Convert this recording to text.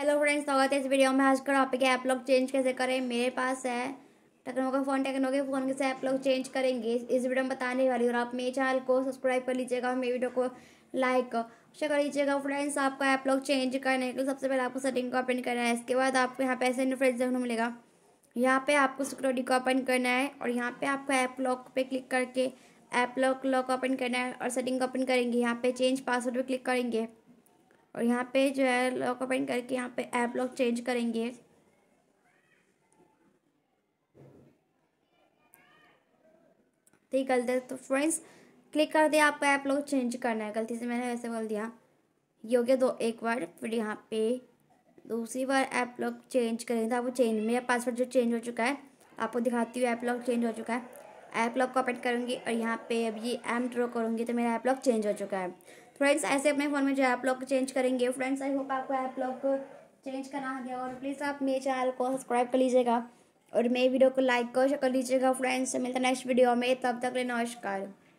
hello friends स्वागत है इस वीडियो में आज का टॉपिक ऐप लॉक चेंज कैसे करें मेरे पास है टेक्नो का फ़ोन टेक्नो के फ़ोन कैसे ऐप लॉक चेंज करेंगे इस वीडियो में बताने वाली और आप मेरे चैनल को सब्सक्राइब कर लीजिएगा और मेरी वीडियो को लाइक शेयर कर लीजिएगा फ्रेंड्स आपका ऐप लॉक चेंज करने के लिए सबसे पहले आपको सेटिंग को ओपन करना है इसके बाद आपको यहाँ पे ऐसे फ्रेंड्स देखने मिलेगा यहाँ पे आपको सिक्योरिटी को ओपन करना है और यहाँ पे आपको ऐप लॉक पे क्लिक करके ऐप लॉक लॉक ओपन करना है और सेटिंग ओपन करेंगे यहाँ पे चेंज पासवर्ड पे क्लिक करेंगे और यहाँ पे जो है लॉक ओपन करके यहाँ पे ऐप लॉक चेंज करेंगे ठीक गलती तो फ्रेंड्स क्लिक कर दिया आपका ऐप लॉक चेंज करना है गलती से मैंने वैसे बोल दिया ये हो गया दो एक बार फिर यहाँ पे दूसरी बार ऐप लॉक चेंज करेंगे तो आपको चेंज मेरा पासवर्ड जो चेंज हो चुका है आपको दिखाती हूँ ऐप लॉक चेंज हो चुका है ऐप लॉक को अपेट करूँगी और यहाँ पे अब ये एम ड्रॉ करूँगी तो मेरा ऐप लॉक चेंज हो चुका है फ्रेंड्स ऐसे अपने फ़ोन में जो ऐप लॉक चेंज करेंगे फ्रेंड्स आई होप आपको ऐप लॉक चेंज करना आ गया और प्लीज़ आप मेरे चैनल को सब्सक्राइब कर लीजिएगा और मेरी वीडियो को लाइक और शेयर कर लीजिएगा फ्रेंड्स मिलते हैं नेक्स्ट वीडियो में तब तक ले नमस्कार